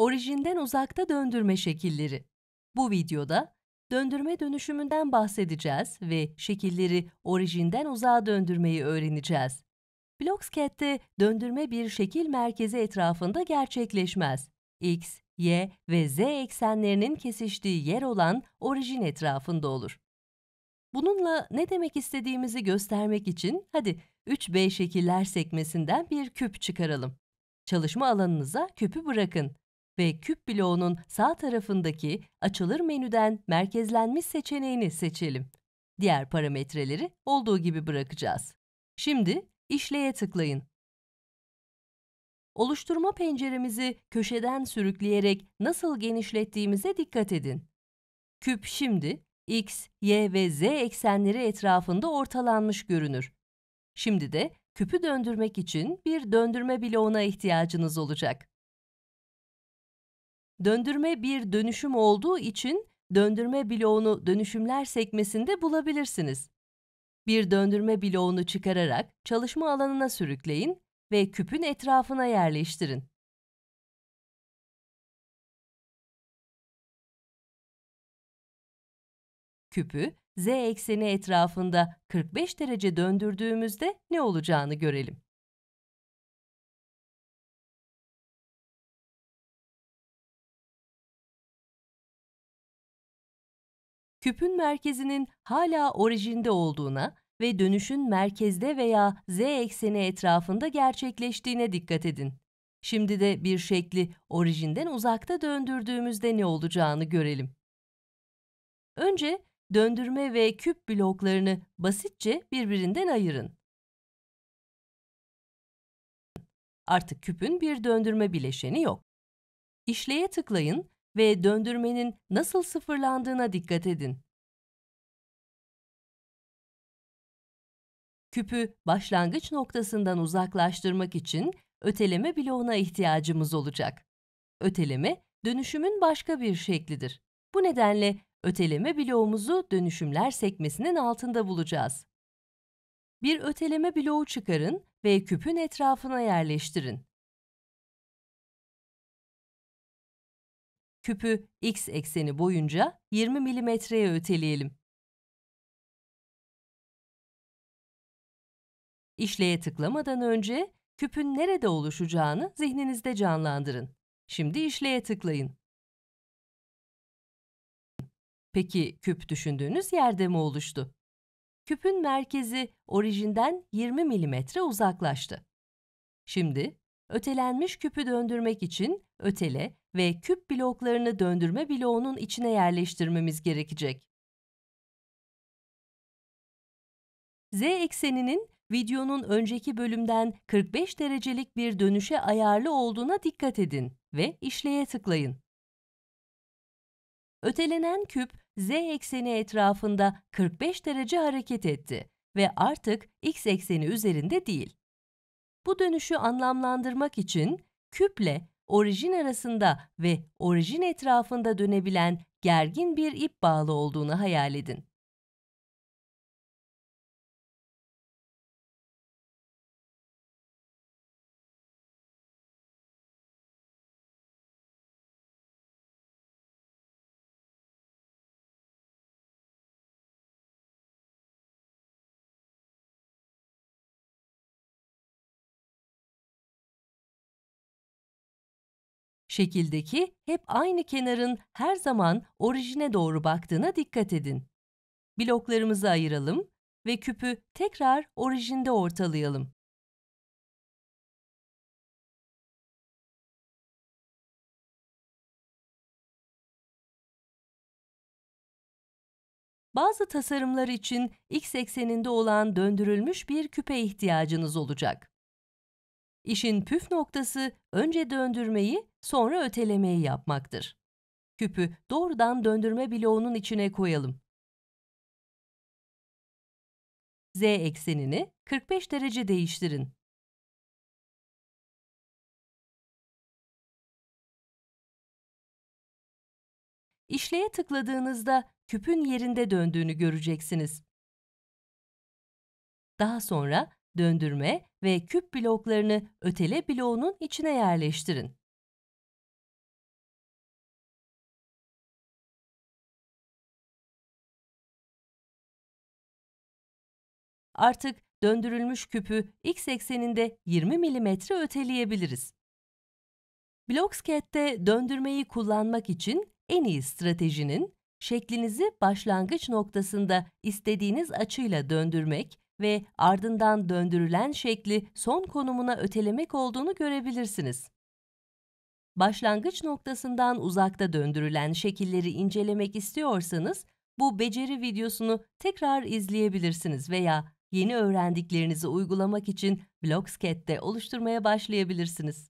orijinden uzakta döndürme şekilleri. Bu videoda döndürme dönüşümünden bahsedeceğiz ve şekilleri orijinden uzağa döndürmeyi öğreneceğiz. Bloxcat'te döndürme bir şekil merkezi etrafında gerçekleşmez. X, Y ve Z eksenlerinin kesiştiği yer olan orijin etrafında olur. Bununla ne demek istediğimizi göstermek için hadi 3B şekiller sekmesinden bir küp çıkaralım. Çalışma alanınıza küpü bırakın ve küp bloğunun sağ tarafındaki açılır menüden merkezlenmiş seçeneğini seçelim. Diğer parametreleri olduğu gibi bırakacağız. Şimdi işleye tıklayın. Oluşturma penceremizi köşeden sürükleyerek nasıl genişlettiğimize dikkat edin. Küp şimdi x, y ve z eksenleri etrafında ortalanmış görünür. Şimdi de küpü döndürmek için bir döndürme bloğuna ihtiyacınız olacak. Döndürme bir dönüşüm olduğu için döndürme bloğunu dönüşümler sekmesinde bulabilirsiniz. Bir döndürme bloğunu çıkararak çalışma alanına sürükleyin ve küpün etrafına yerleştirin. Küpü z ekseni etrafında 45 derece döndürdüğümüzde ne olacağını görelim. küpün merkezinin hala orijinde olduğuna ve dönüşün merkezde veya z ekseni etrafında gerçekleştiğine dikkat edin. Şimdi de bir şekli orijinden uzakta döndürdüğümüzde ne olacağını görelim. Önce döndürme ve küp bloklarını basitçe birbirinden ayırın. Artık küpün bir döndürme bileşeni yok. İşleye tıklayın ve döndürmenin nasıl sıfırlandığına dikkat edin. Küpü başlangıç noktasından uzaklaştırmak için öteleme bloğuna ihtiyacımız olacak. Öteleme, dönüşümün başka bir şeklidir. Bu nedenle öteleme bloğumuzu dönüşümler sekmesinin altında bulacağız. Bir öteleme bloğu çıkarın ve küpün etrafına yerleştirin. Küpü x ekseni boyunca 20 milimetreye öteleyelim. İşleye tıklamadan önce küpün nerede oluşacağını zihninizde canlandırın. Şimdi işleye tıklayın. Peki küp düşündüğünüz yerde mi oluştu? Küpün merkezi orijinden 20 milimetre uzaklaştı. Şimdi ötelenmiş küpü döndürmek için ötele ve küp bloklarını döndürme bloğunun içine yerleştirmemiz gerekecek. Z ekseninin videonun önceki bölümden 45 derecelik bir dönüşe ayarlı olduğuna dikkat edin ve işleye tıklayın. Ötelenen küp z ekseni etrafında 45 derece hareket etti ve artık x ekseni üzerinde değil. Bu dönüşü anlamlandırmak için küple orijin arasında ve orijin etrafında dönebilen gergin bir ip bağlı olduğunu hayal edin. Şekildeki hep aynı kenarın her zaman orijine doğru baktığına dikkat edin. Bloklarımızı ayıralım ve küpü tekrar orijinde ortalayalım. Bazı tasarımlar için x ekseninde olan döndürülmüş bir küpe ihtiyacınız olacak. İşin püf noktası önce döndürmeyi, sonra ötelemeyi yapmaktır. Küpü doğrudan döndürme bloğunun içine koyalım. Z eksenini 45 derece değiştirin. İşleye tıkladığınızda küpün yerinde döndüğünü göreceksiniz. Daha sonra döndürme ve küp bloklarını ötele bloğunun içine yerleştirin. Artık döndürülmüş küpü x ekseninde 20 mm öteleyebiliriz. Blockscad'de döndürmeyi kullanmak için en iyi stratejinin şeklinizi başlangıç noktasında istediğiniz açıyla döndürmek ve ardından döndürülen şekli son konumuna ötelemek olduğunu görebilirsiniz. Başlangıç noktasından uzakta döndürülen şekilleri incelemek istiyorsanız bu beceri videosunu tekrar izleyebilirsiniz veya yeni öğrendiklerinizi uygulamak için Blockscat'te oluşturmaya başlayabilirsiniz.